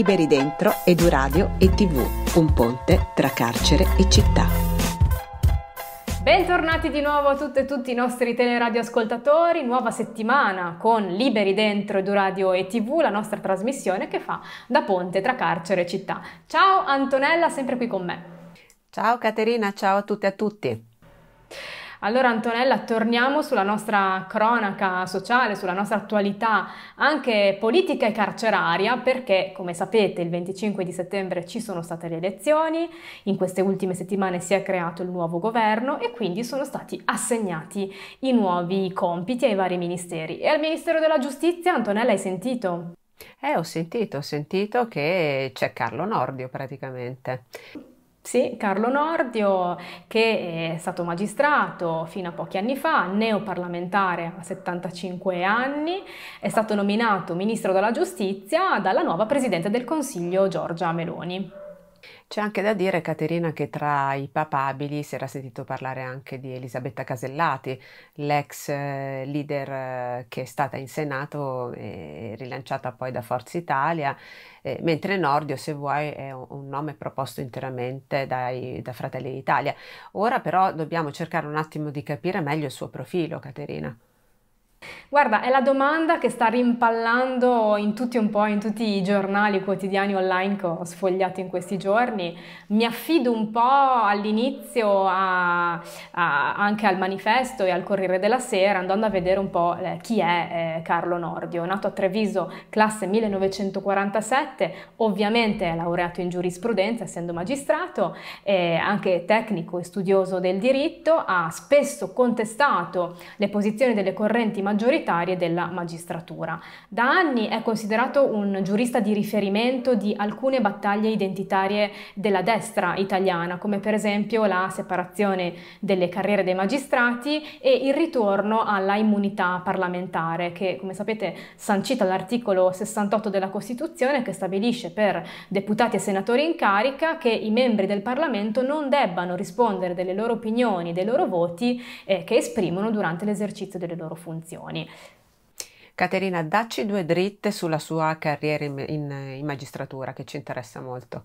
Liberi Dentro, Eduradio e TV, un ponte tra carcere e città. Bentornati di nuovo a tutte e tutti i nostri teleradioascoltatori, nuova settimana con Liberi Dentro Eduradio e TV, la nostra trasmissione che fa da ponte tra carcere e città. Ciao Antonella, sempre qui con me. Ciao Caterina, ciao a tutte e a tutti. Allora Antonella, torniamo sulla nostra cronaca sociale, sulla nostra attualità anche politica e carceraria, perché come sapete il 25 di settembre ci sono state le elezioni, in queste ultime settimane si è creato il nuovo governo e quindi sono stati assegnati i nuovi compiti ai vari ministeri. E al Ministero della Giustizia, Antonella, hai sentito? Eh, ho sentito, ho sentito che c'è Carlo Nordio praticamente. Sì, Carlo Nordio, che è stato magistrato fino a pochi anni fa, neoparlamentare a 75 anni, è stato nominato ministro della giustizia dalla nuova Presidente del Consiglio Giorgia Meloni. C'è anche da dire, Caterina, che tra i papabili si era sentito parlare anche di Elisabetta Casellati, l'ex eh, leader eh, che è stata in Senato e rilanciata poi da Forza Italia, eh, mentre Nordio, se vuoi, è un nome proposto interamente dai, da Fratelli d'Italia. Ora però dobbiamo cercare un attimo di capire meglio il suo profilo, Caterina. Guarda, è la domanda che sta rimpallando in tutti un po', in tutti i giornali quotidiani online che ho sfogliato in questi giorni. Mi affido un po' all'inizio a, a, anche al manifesto e al Corriere della Sera, andando a vedere un po' eh, chi è eh, Carlo Nordio. Nato a Treviso, classe 1947, ovviamente è laureato in giurisprudenza, essendo magistrato, è anche tecnico e studioso del diritto, ha spesso contestato le posizioni delle correnti maggioritarie della magistratura. Da anni è considerato un giurista di riferimento di alcune battaglie identitarie della destra italiana, come per esempio la separazione delle carriere dei magistrati e il ritorno alla immunità parlamentare, che come sapete sancita l'articolo 68 della Costituzione che stabilisce per deputati e senatori in carica che i membri del Parlamento non debbano rispondere delle loro opinioni, dei loro voti eh, che esprimono durante l'esercizio delle loro funzioni situazioni. Caterina, dacci due dritte sulla sua carriera in, in, in magistratura che ci interessa molto.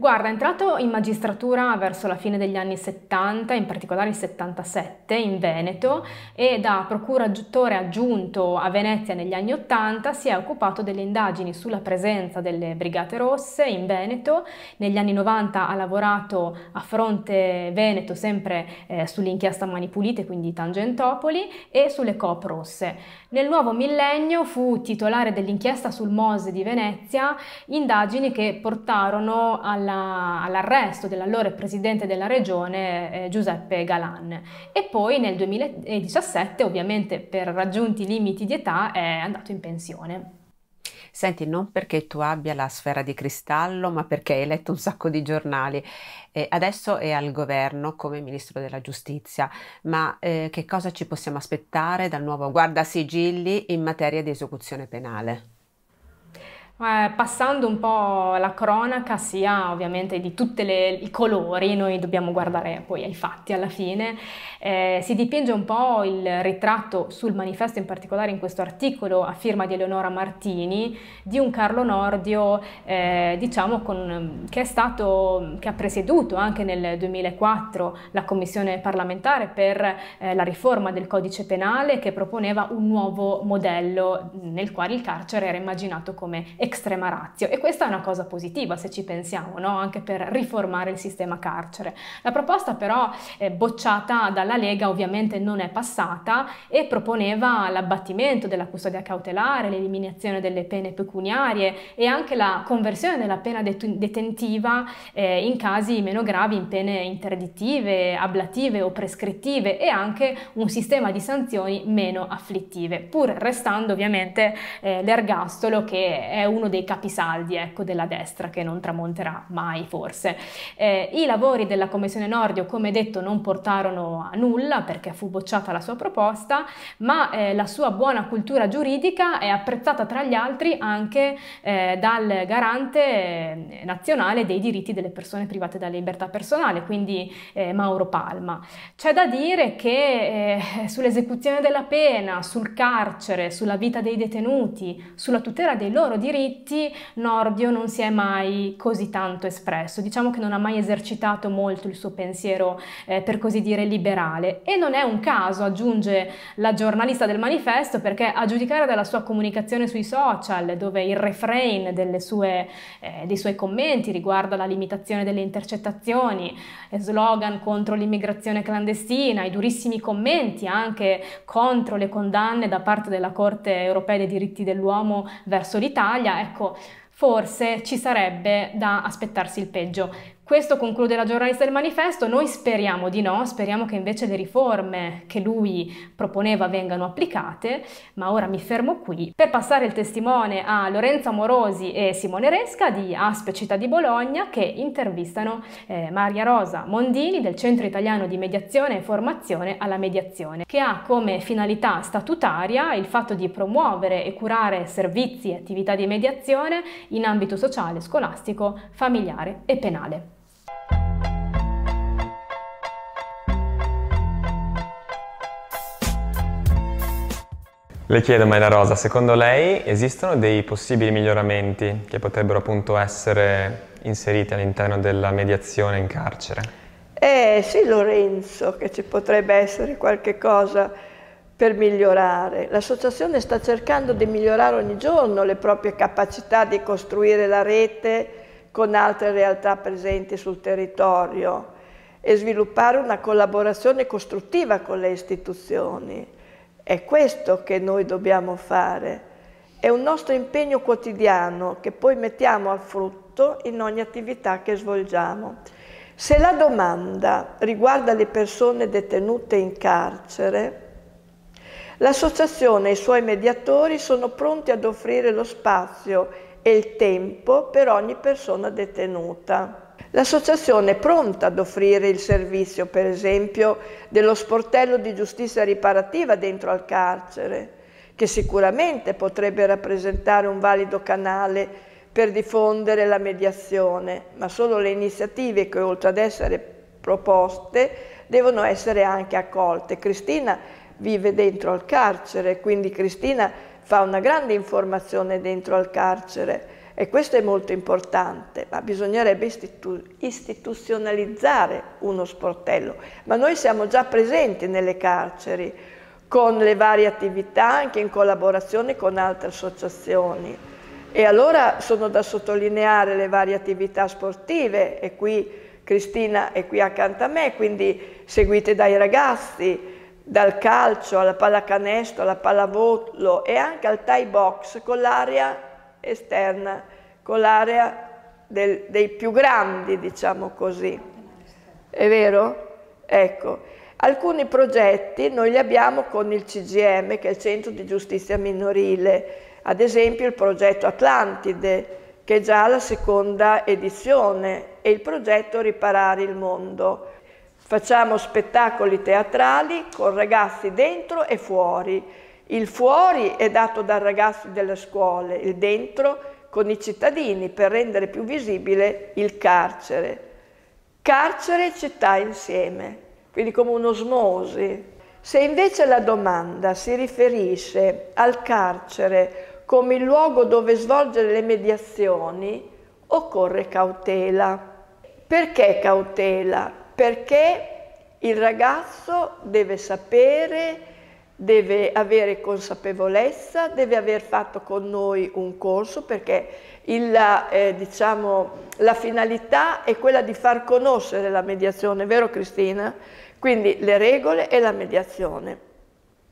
Guarda, è entrato in magistratura verso la fine degli anni 70, in particolare il 77 in Veneto e da procuratore aggiunto a Venezia negli anni 80 si è occupato delle indagini sulla presenza delle Brigate Rosse in Veneto. Negli anni 90 ha lavorato a fronte Veneto sempre eh, sull'inchiesta Mani Pulite, quindi Tangentopoli, e sulle Coop Rosse. Nel nuovo millennio fu titolare dell'inchiesta sul Mose di Venezia, indagini che portarono all'arresto dell'allora presidente della regione eh, Giuseppe Galan. E poi nel 2017, ovviamente per raggiunti limiti di età, è andato in pensione. Senti, non perché tu abbia la sfera di cristallo, ma perché hai letto un sacco di giornali. Eh, adesso è al governo come ministro della giustizia, ma eh, che cosa ci possiamo aspettare dal nuovo guardasigilli in materia di esecuzione penale? Eh, passando un po' la cronaca sia ovviamente di tutti i colori, noi dobbiamo guardare poi ai fatti alla fine, eh, si dipinge un po' il ritratto sul manifesto in particolare in questo articolo a firma di Eleonora Martini di un Carlo Nordio eh, diciamo con, che, stato, che, ha presieduto anche nel 2004 la commissione parlamentare per eh, la riforma del codice penale che proponeva un nuovo modello nel quale il carcere era immaginato come extrema ratio e questa è una cosa positiva se ci pensiamo, no? anche per riformare il sistema carcere. La proposta però eh, bocciata dalla Lega ovviamente non è passata e proponeva l'abbattimento della custodia cautelare, l'eliminazione delle pene pecuniarie e anche la conversione della pena detentiva eh, in casi meno gravi in pene interdittive, ablative o prescrittive e anche un sistema di sanzioni meno afflittive, pur restando ovviamente eh, l'ergastolo che è un uno dei capisaldi ecco, della destra che non tramonterà mai forse. Eh, I lavori della Commissione Nordio, come detto, non portarono a nulla perché fu bocciata la sua proposta, ma eh, la sua buona cultura giuridica è apprezzata tra gli altri anche eh, dal garante eh, nazionale dei diritti delle persone private da libertà personale, quindi eh, Mauro Palma. C'è da dire che eh, sull'esecuzione della pena, sul carcere, sulla vita dei detenuti, sulla tutela dei loro diritti, scritti Nordio non si è mai così tanto espresso, diciamo che non ha mai esercitato molto il suo pensiero eh, per così dire liberale e non è un caso, aggiunge la giornalista del manifesto, perché a giudicare dalla sua comunicazione sui social, dove il refrain sue, eh, dei suoi commenti riguarda la limitazione delle intercettazioni, slogan contro l'immigrazione clandestina, i durissimi commenti anche contro le condanne da parte della Corte europea dei diritti dell'uomo verso l'Italia, ecco, forse ci sarebbe da aspettarsi il peggio. Questo conclude la giornalista del manifesto, noi speriamo di no, speriamo che invece le riforme che lui proponeva vengano applicate, ma ora mi fermo qui per passare il testimone a Lorenzo Amorosi e Simone Resca di Aspe Città di Bologna che intervistano eh, Maria Rosa Mondini del Centro Italiano di Mediazione e Formazione alla Mediazione, che ha come finalità statutaria il fatto di promuovere e curare servizi e attività di mediazione in ambito sociale, scolastico, familiare e penale. Le chiedo, Maina Rosa, secondo lei esistono dei possibili miglioramenti che potrebbero appunto essere inseriti all'interno della mediazione in carcere? Eh sì, Lorenzo, che ci potrebbe essere qualche cosa per migliorare. L'associazione sta cercando di migliorare ogni giorno le proprie capacità di costruire la rete con altre realtà presenti sul territorio e sviluppare una collaborazione costruttiva con le istituzioni è questo che noi dobbiamo fare. È un nostro impegno quotidiano che poi mettiamo a frutto in ogni attività che svolgiamo. Se la domanda riguarda le persone detenute in carcere, l'associazione e i suoi mediatori sono pronti ad offrire lo spazio e il tempo per ogni persona detenuta. L'associazione è pronta ad offrire il servizio, per esempio, dello sportello di giustizia riparativa dentro al carcere, che sicuramente potrebbe rappresentare un valido canale per diffondere la mediazione, ma solo le iniziative che oltre ad essere proposte devono essere anche accolte. Cristina vive dentro al carcere, quindi Cristina fa una grande informazione dentro al carcere e questo è molto importante, ma bisognerebbe istitu istituzionalizzare uno sportello. Ma noi siamo già presenti nelle carceri con le varie attività, anche in collaborazione con altre associazioni. E allora sono da sottolineare le varie attività sportive, e qui Cristina è qui accanto a me, quindi seguite dai ragazzi, dal calcio alla pallacanestro, alla pallavolo e anche al tie box con l'area esterna con l'area dei più grandi, diciamo così. È vero? Ecco, alcuni progetti noi li abbiamo con il CGM, che è il Centro di Giustizia Minorile, ad esempio il progetto Atlantide, che è già la seconda edizione, e il progetto Riparare il Mondo. Facciamo spettacoli teatrali con ragazzi dentro e fuori, il fuori è dato dal ragazzo delle scuole, il dentro con i cittadini per rendere più visibile il carcere. Carcere e città insieme, quindi come un'osmosi. Se invece la domanda si riferisce al carcere come il luogo dove svolgere le mediazioni, occorre cautela. Perché cautela? Perché il ragazzo deve sapere deve avere consapevolezza, deve aver fatto con noi un corso perché il, eh, diciamo, la finalità è quella di far conoscere la mediazione, vero Cristina? Quindi le regole e la mediazione.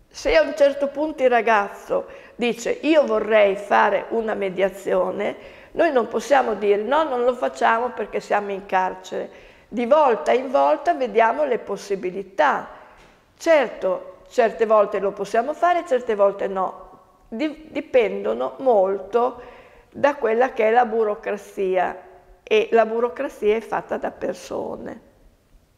Se a un certo punto il ragazzo dice io vorrei fare una mediazione, noi non possiamo dire no, non lo facciamo perché siamo in carcere. Di volta in volta vediamo le possibilità. Certo, certe volte lo possiamo fare, certe volte no. Dipendono molto da quella che è la burocrazia e la burocrazia è fatta da persone.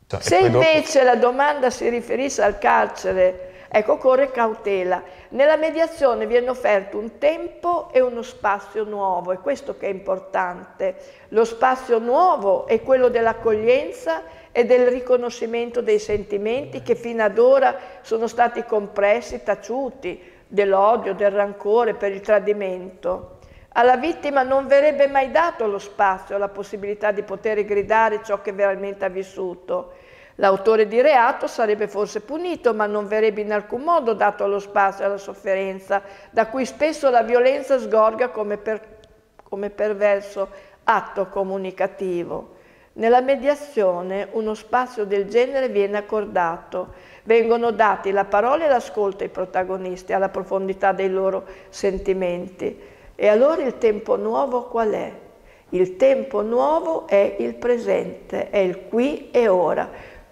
Cioè, Se invece dopo... la domanda si riferisce al carcere, ecco, occorre cautela. Nella mediazione viene offerto un tempo e uno spazio nuovo, è questo che è importante. Lo spazio nuovo è quello dell'accoglienza e del riconoscimento dei sentimenti che fino ad ora sono stati compressi, taciuti, dell'odio, del rancore per il tradimento. Alla vittima non verrebbe mai dato lo spazio, la possibilità di poter gridare ciò che veramente ha vissuto. L'autore di reato sarebbe forse punito, ma non verrebbe in alcun modo dato lo spazio alla sofferenza, da cui spesso la violenza sgorga come, per, come perverso atto comunicativo. Nella mediazione uno spazio del genere viene accordato, vengono dati la parola e l'ascolto ai protagonisti, alla profondità dei loro sentimenti. E allora il tempo nuovo qual è? Il tempo nuovo è il presente, è il qui e ora.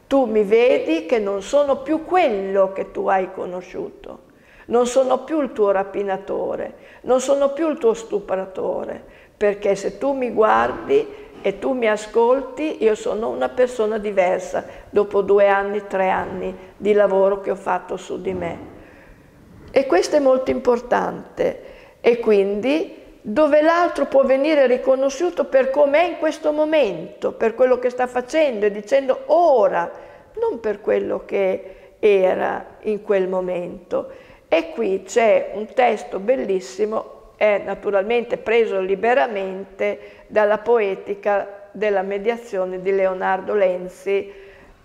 Tu mi vedi che non sono più quello che tu hai conosciuto, non sono più il tuo rapinatore, non sono più il tuo stupratore, perché se tu mi guardi e tu mi ascolti, io sono una persona diversa dopo due anni, tre anni di lavoro che ho fatto su di me. E questo è molto importante. E quindi dove l'altro può venire riconosciuto per com'è in questo momento, per quello che sta facendo e dicendo ora, non per quello che era in quel momento. E qui c'è un testo bellissimo, è naturalmente preso liberamente dalla poetica della mediazione di Leonardo Lenzi,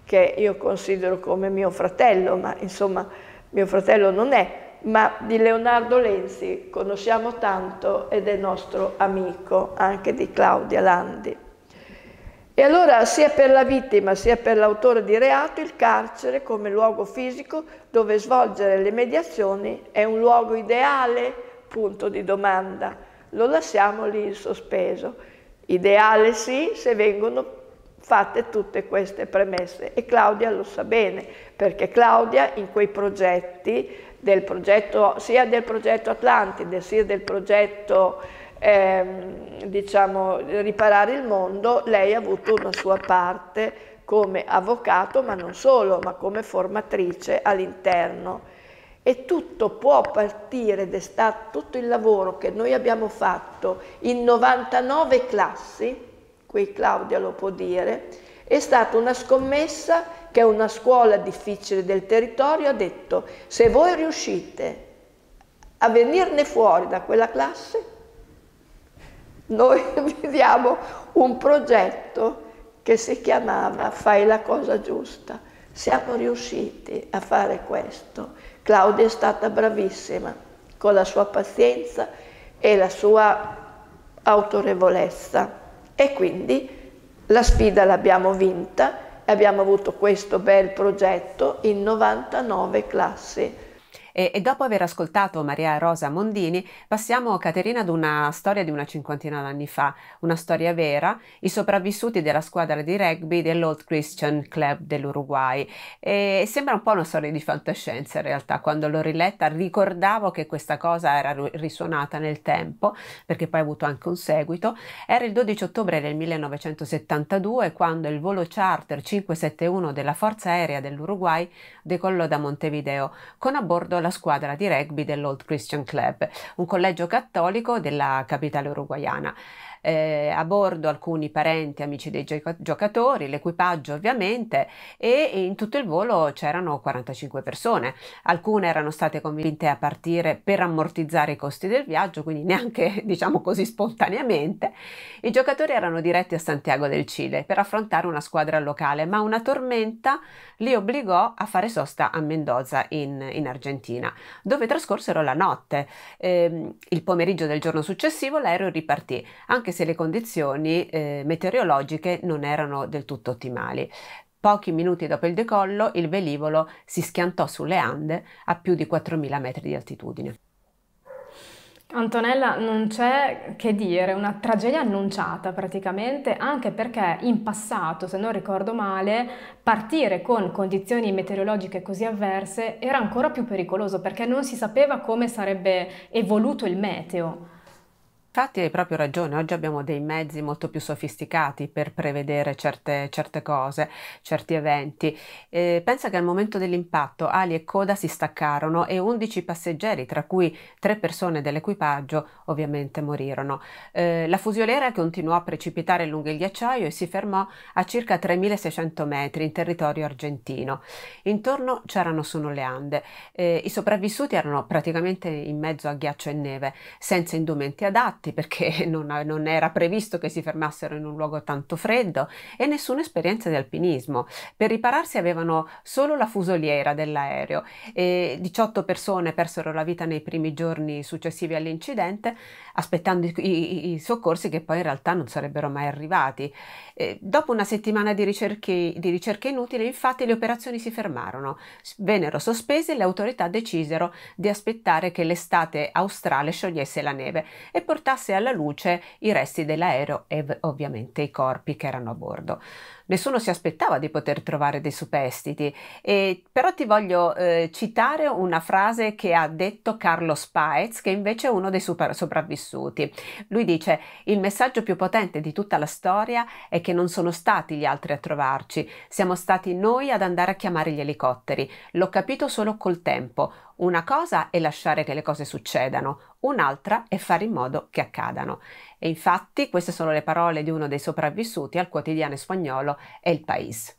che io considero come mio fratello, ma insomma mio fratello non è, ma di Leonardo Lenzi conosciamo tanto ed è nostro amico, anche di Claudia Landi. E allora sia per la vittima sia per l'autore di reato il carcere come luogo fisico dove svolgere le mediazioni è un luogo ideale punto di domanda, lo lasciamo lì in sospeso. Ideale sì se vengono fatte tutte queste premesse e Claudia lo sa bene perché Claudia in quei progetti del progetto, sia del progetto Atlantide sia del progetto ehm, diciamo, riparare il mondo lei ha avuto una sua parte come avvocato ma non solo ma come formatrice all'interno e tutto può partire ed è stato tutto il lavoro che noi abbiamo fatto in 99 classi, qui Claudia lo può dire, è stata una scommessa che una scuola difficile del territorio ha detto se voi riuscite a venirne fuori da quella classe, noi vi diamo un progetto che si chiamava Fai la cosa giusta. Siamo riusciti a fare questo Claudia è stata bravissima con la sua pazienza e la sua autorevolezza e quindi la sfida l'abbiamo vinta e abbiamo avuto questo bel progetto in 99 classi. E, e, dopo aver ascoltato Maria Rosa Mondini, passiamo Caterina ad una storia di una cinquantina d'anni fa, una storia vera, i sopravvissuti della squadra di rugby dell'Old Christian Club dell'Uruguay. E sembra un po' una storia di fantascienza in realtà, quando l'ho riletta ricordavo che questa cosa era risuonata nel tempo, perché poi ha avuto anche un seguito. Era il 12 ottobre del 1972 quando il volo charter 571 della Forza Aerea dell'Uruguay decollò da Montevideo con a bordo la squadra di rugby dell'Old Christian Club, un collegio cattolico della capitale uruguayana eh, a bordo alcuni parenti, amici dei giocatori, l'equipaggio ovviamente e in tutto il volo c'erano 45 persone. Alcune erano state convinte a partire per ammortizzare i costi del viaggio, quindi neanche diciamo così spontaneamente. I giocatori erano diretti a Santiago del Cile per affrontare una squadra locale, ma una tormenta li obbligò a fare sosta a Mendoza in, in Argentina, dove trascorsero la notte. Eh, il pomeriggio del giorno successivo l'aereo ripartì, anche anche se le condizioni eh, meteorologiche non erano del tutto ottimali. Pochi minuti dopo il decollo il velivolo si schiantò sulle Ande a più di 4.000 metri di altitudine. Antonella, non c'è che dire, una tragedia annunciata praticamente, anche perché in passato, se non ricordo male, partire con condizioni meteorologiche così avverse era ancora più pericoloso perché non si sapeva come sarebbe evoluto il meteo. Infatti hai proprio ragione, oggi abbiamo dei mezzi molto più sofisticati per prevedere certe, certe cose, certi eventi. Eh, pensa che al momento dell'impatto ali e coda si staccarono e 11 passeggeri, tra cui tre persone dell'equipaggio, ovviamente morirono. Eh, la fusioliera continuò a precipitare lungo il ghiacciaio e si fermò a circa 3600 metri in territorio argentino. Intorno c'erano solo le Ande. Eh, I sopravvissuti erano praticamente in mezzo a ghiaccio e neve, senza indumenti adatti fatti perché non, non, era previsto che si fermassero in un luogo tanto freddo e nessuna esperienza di alpinismo. Per ripararsi avevano solo la fusoliera dell'aereo e 18 persone persero la vita nei primi giorni successivi all'incidente aspettando i, i, i soccorsi che poi in realtà non sarebbero mai arrivati. E dopo una settimana di ricerche, di ricerche inutili infatti le operazioni si fermarono, vennero sospese e le autorità decisero di aspettare che l'estate australe sciogliesse la neve e portarono portasse alla luce i resti dell'aereo e ovviamente i corpi che erano a bordo. Nessuno si aspettava di poter trovare dei superstiti, e, però ti voglio eh, citare una frase che ha detto Carlo Spaez, che invece è uno dei super, sopravvissuti. Lui dice: Il messaggio più potente di tutta la storia è che non sono stati gli altri a trovarci, siamo stati noi ad andare a chiamare gli elicotteri. L'ho capito solo col tempo. Una cosa è lasciare che le cose succedano, un'altra è fare in modo che accadano. E infatti queste sono le parole di uno dei sopravvissuti al quotidiano spagnolo El País.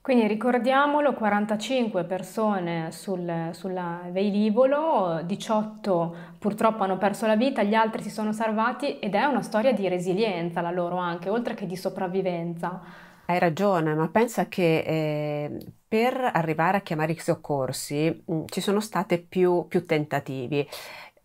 Quindi ricordiamolo, 45 persone sul velivolo, 18 purtroppo hanno perso la vita, gli altri si sono salvati ed è una storia di resilienza la loro anche, oltre che di sopravvivenza. Hai ragione, ma pensa che eh, per arrivare a chiamare i soccorsi mh, mm, ci sono stati più, più tentativi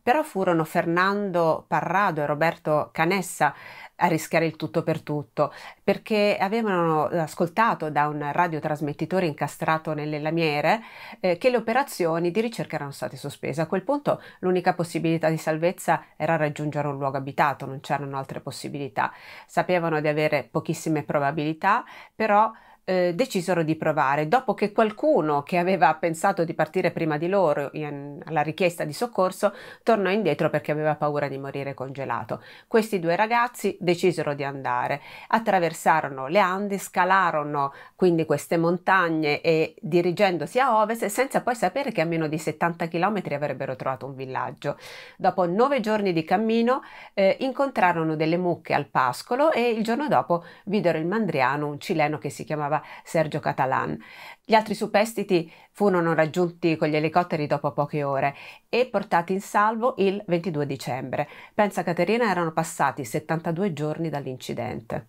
però furono Fernando Parrado e Roberto Canessa a rischiare il tutto per tutto, perché avevano ascoltato da un radiotrasmettitore incastrato nelle lamiere eh, che le operazioni di ricerca erano state sospese. A quel punto l'unica possibilità di salvezza era raggiungere un luogo abitato, non c'erano altre possibilità. Sapevano di avere pochissime probabilità, però eh, decisero di provare, dopo che qualcuno che aveva pensato di partire prima di loro in, alla richiesta di soccorso tornò indietro perché aveva paura di morire congelato. Questi due ragazzi decisero di andare, attraversarono le Ande, scalarono quindi queste montagne e dirigendosi a ovest senza poi sapere che a meno di 70 km avrebbero trovato un villaggio. Dopo nove giorni di cammino eh, incontrarono delle mucche al pascolo e il giorno dopo videro il mandriano, un cileno che si chiamava Sergio Catalan. Gli altri superstiti furono raggiunti con gli elicotteri dopo poche ore e portati in salvo il 22 dicembre. Pensa Caterina erano passati 72 giorni dall'incidente.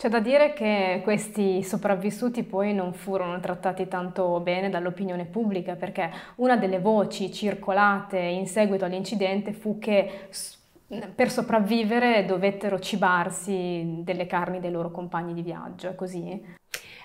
C'è da dire che questi sopravvissuti poi non furono trattati tanto bene dall'opinione pubblica perché una delle voci circolate in seguito all'incidente fu che per sopravvivere dovettero cibarsi delle carni dei loro compagni di viaggio, è così?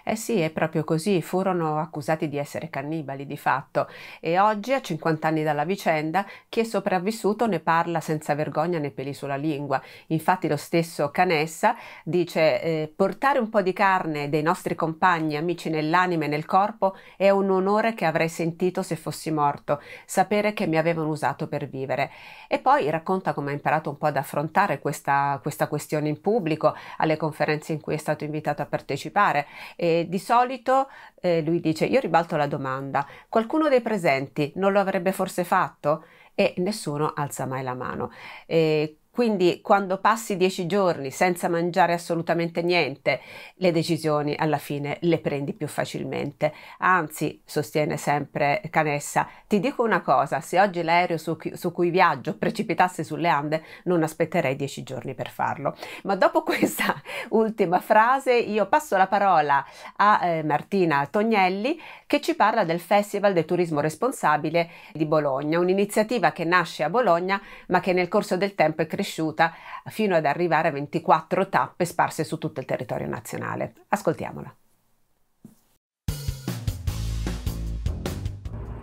Eh sì, è proprio così, furono accusati di essere cannibali di fatto e oggi, a 50 anni dalla vicenda, chi è sopravvissuto ne parla senza vergogna né peli sulla lingua. Infatti lo stesso Canessa dice eh, portare un po' di carne dei nostri compagni, amici nell'anima e nel corpo è un onore che avrei sentito se fossi morto, sapere che mi avevano usato per vivere. E poi racconta come ha imparato un po' ad affrontare questa, questa questione in pubblico, alle conferenze in cui è stato invitato a partecipare. E di solito eh, lui dice io ribalto la domanda, qualcuno dei presenti non lo avrebbe forse fatto? E nessuno alza mai la mano. E quindi quando passi dieci giorni senza mangiare assolutamente niente, le decisioni alla fine le prendi più facilmente. Anzi, sostiene sempre Canessa, ti dico una cosa, se oggi l'aereo su, cui, su cui viaggio precipitasse sulle Ande, non aspetterei dieci giorni per farlo. Ma dopo questa ultima frase io passo la parola a eh, Martina Tognelli che ci parla del Festival del Turismo Responsabile di Bologna, un'iniziativa che nasce a Bologna ma che nel corso del tempo è cresciuta cresciuta fino ad arrivare a 24 tappe sparse su tutto il territorio nazionale. Ascoltiamola.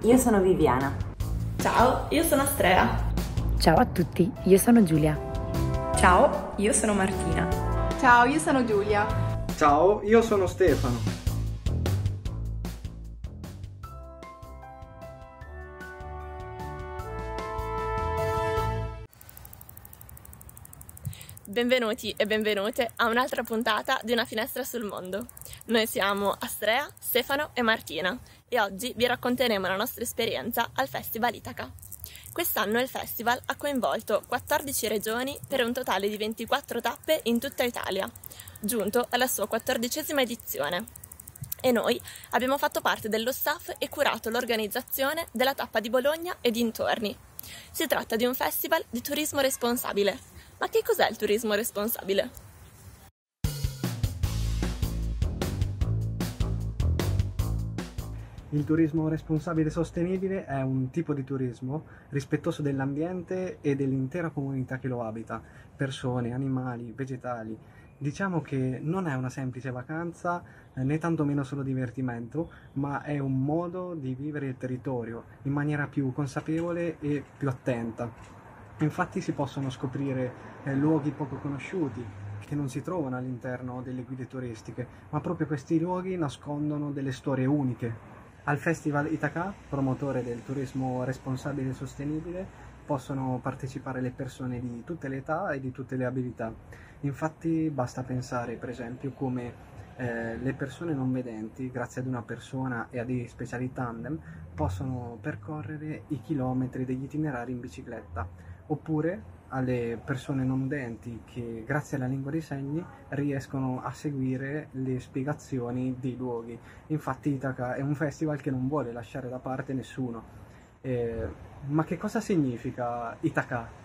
Io sono Viviana. Ciao, io sono Astrea. Ciao a tutti, io sono Giulia. Ciao, io sono Martina. Ciao, io sono Giulia. Ciao, io sono Stefano. benvenuti e benvenute a un'altra puntata di Una finestra sul mondo. Noi siamo Astrea, Stefano e Martina e oggi vi racconteremo la nostra esperienza al Festival Itaca. Quest'anno il festival ha coinvolto 14 regioni per un totale di 24 tappe in tutta Italia, giunto alla sua quattordicesima edizione. E noi abbiamo fatto parte dello staff e curato l'organizzazione della tappa di Bologna e dintorni. Si tratta di un festival di turismo responsabile, ma che cos'è il turismo responsabile? Il turismo responsabile e sostenibile è un tipo di turismo rispettoso dell'ambiente e dell'intera comunità che lo abita, persone, animali, vegetali. Diciamo che non è una semplice vacanza eh, né tantomeno solo divertimento, ma è un modo di vivere il territorio in maniera più consapevole e più attenta. Infatti si possono scoprire eh, luoghi poco conosciuti che non si trovano all'interno delle guide turistiche, ma proprio questi luoghi nascondono delle storie uniche. Al Festival Itaca, promotore del turismo responsabile e sostenibile, possono partecipare le persone di tutte le età e di tutte le abilità. Infatti basta pensare per esempio come eh, le persone non vedenti, grazie ad una persona e a dei speciali tandem, possono percorrere i chilometri degli itinerari in bicicletta oppure alle persone non udenti che grazie alla lingua dei segni riescono a seguire le spiegazioni dei luoghi. Infatti Itaca è un festival che non vuole lasciare da parte nessuno. Eh, ma che cosa significa Itaca?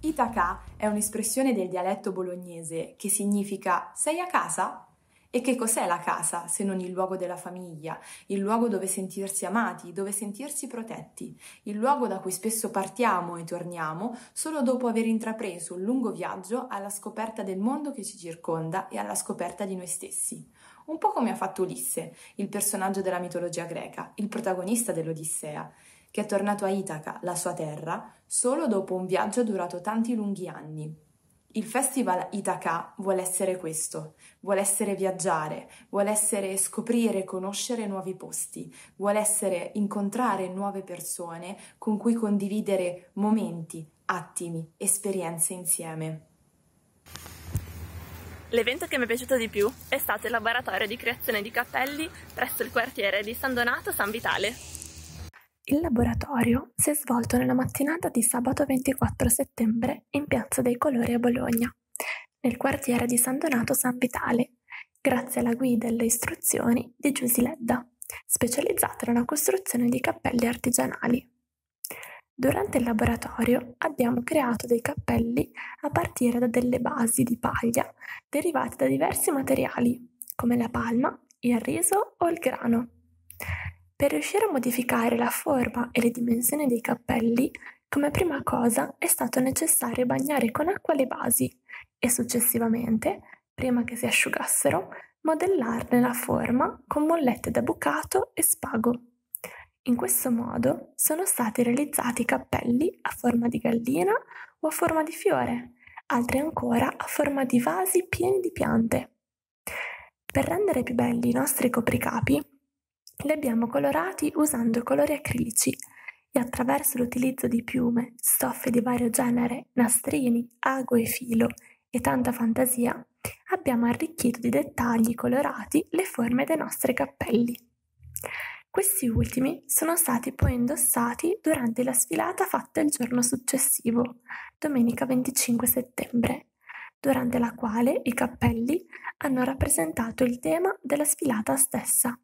Itaca è un'espressione del dialetto bolognese che significa sei a casa? E che cos'è la casa se non il luogo della famiglia, il luogo dove sentirsi amati, dove sentirsi protetti, il luogo da cui spesso partiamo e torniamo solo dopo aver intrapreso un lungo viaggio alla scoperta del mondo che ci circonda e alla scoperta di noi stessi. Un po' come ha fatto Ulisse, il personaggio della mitologia greca, il protagonista dell'Odissea, che è tornato a Itaca, la sua terra, solo dopo un viaggio durato tanti lunghi anni, il Festival Itaca vuole essere questo, vuole essere viaggiare, vuole essere scoprire, e conoscere nuovi posti, vuole essere incontrare nuove persone con cui condividere momenti, attimi, esperienze insieme. L'evento che mi è piaciuto di più è stato il laboratorio di creazione di cappelli presso il quartiere di San Donato San Vitale. Il laboratorio si è svolto nella mattinata di sabato 24 settembre in Piazza dei Colori a Bologna, nel quartiere di San Donato San Vitale, grazie alla guida e alle istruzioni di Ledda, specializzata nella costruzione di cappelli artigianali. Durante il laboratorio abbiamo creato dei cappelli a partire da delle basi di paglia derivate da diversi materiali, come la palma, il riso o il grano. Per riuscire a modificare la forma e le dimensioni dei cappelli, come prima cosa è stato necessario bagnare con acqua le basi e successivamente, prima che si asciugassero, modellarne la forma con mollette da bucato e spago. In questo modo sono stati realizzati cappelli a forma di gallina o a forma di fiore, altri ancora a forma di vasi pieni di piante. Per rendere più belli i nostri copricapi, li abbiamo colorati usando colori acrilici e attraverso l'utilizzo di piume, stoffe di vario genere, nastrini, ago e filo e tanta fantasia, abbiamo arricchito di dettagli colorati le forme dei nostri cappelli. Questi ultimi sono stati poi indossati durante la sfilata fatta il giorno successivo, domenica 25 settembre, durante la quale i cappelli hanno rappresentato il tema della sfilata stessa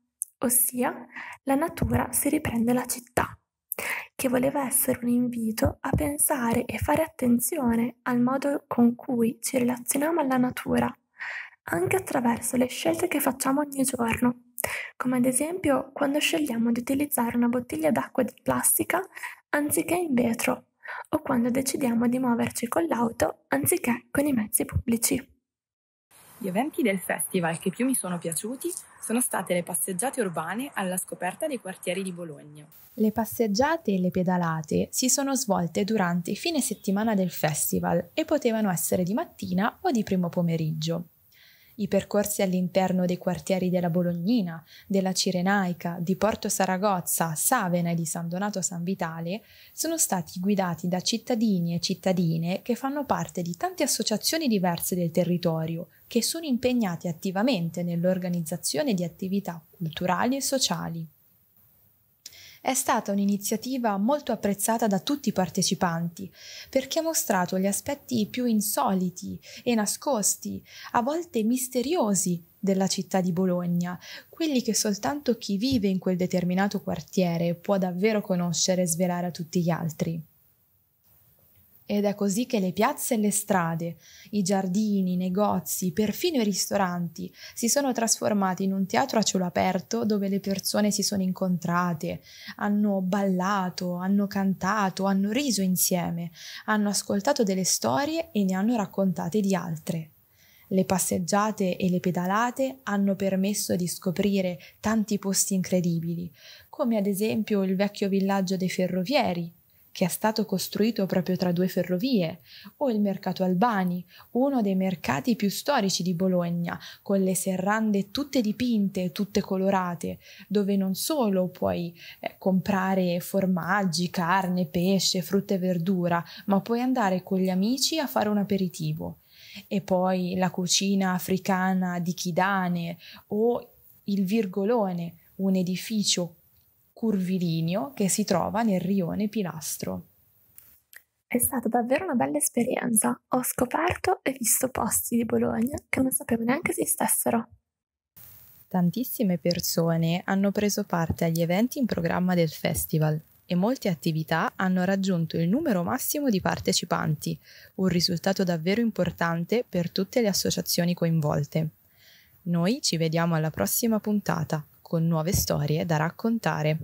ossia la natura si riprende la città, che voleva essere un invito a pensare e fare attenzione al modo con cui ci relazioniamo alla natura, anche attraverso le scelte che facciamo ogni giorno, come ad esempio quando scegliamo di utilizzare una bottiglia d'acqua di plastica anziché in vetro o quando decidiamo di muoverci con l'auto anziché con i mezzi pubblici. Gli eventi del festival che più mi sono piaciuti sono state le passeggiate urbane alla scoperta dei quartieri di Bologna. Le passeggiate e le pedalate si sono svolte durante fine settimana del festival e potevano essere di mattina o di primo pomeriggio. I percorsi all'interno dei quartieri della Bolognina, della Cirenaica, di Porto Saragozza, Savena e di San Donato San Vitale sono stati guidati da cittadini e cittadine che fanno parte di tante associazioni diverse del territorio che sono impegnati attivamente nell'organizzazione di attività culturali e sociali. È stata un'iniziativa molto apprezzata da tutti i partecipanti perché ha mostrato gli aspetti più insoliti e nascosti, a volte misteriosi, della città di Bologna, quelli che soltanto chi vive in quel determinato quartiere può davvero conoscere e svelare a tutti gli altri. Ed è così che le piazze e le strade, i giardini, i negozi, perfino i ristoranti si sono trasformati in un teatro a cielo aperto dove le persone si sono incontrate, hanno ballato, hanno cantato, hanno riso insieme, hanno ascoltato delle storie e ne hanno raccontate di altre. Le passeggiate e le pedalate hanno permesso di scoprire tanti posti incredibili, come ad esempio il vecchio villaggio dei ferrovieri, che è stato costruito proprio tra due ferrovie, o il mercato Albani, uno dei mercati più storici di Bologna, con le serrande tutte dipinte, tutte colorate, dove non solo puoi eh, comprare formaggi, carne, pesce, frutta e verdura, ma puoi andare con gli amici a fare un aperitivo. E poi la cucina africana di Kidane o il Virgolone, un edificio curvilineo che si trova nel rione Pilastro. È stata davvero una bella esperienza. Ho scoperto e visto posti di Bologna che non sapevo neanche esistessero. Tantissime persone hanno preso parte agli eventi in programma del festival e molte attività hanno raggiunto il numero massimo di partecipanti, un risultato davvero importante per tutte le associazioni coinvolte. Noi ci vediamo alla prossima puntata con nuove storie da raccontare.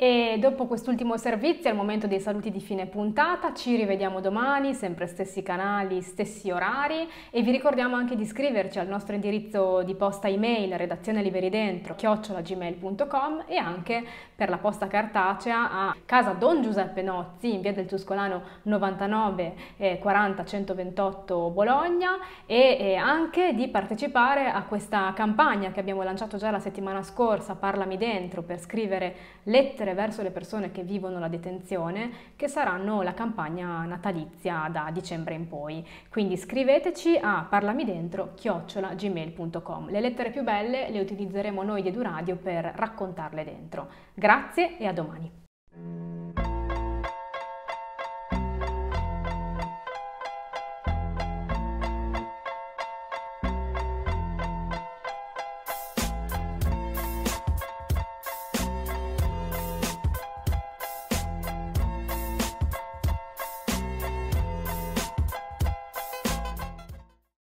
E dopo quest'ultimo servizio è il momento dei saluti di fine puntata, ci rivediamo domani, sempre stessi canali, stessi orari e vi ricordiamo anche di iscriverci al nostro indirizzo di posta email redazione liberidentro chiocciolagmail.com e anche per la posta cartacea a casa Don Giuseppe Nozzi in via del Tuscolano 99 40 128 Bologna e eh, anche di partecipare a questa campagna che abbiamo lanciato già la settimana scorsa, Parlami Dentro, per scrivere lettere rivolgere verso le persone che vivono la detenzione, che saranno la campagna natalizia da dicembre in poi. Quindi scriveteci a parlamenidentro-gmail.com. Le lettere più belle le utilizzeremo noi di Eduradio per raccontarle dentro. Grazie e a domani.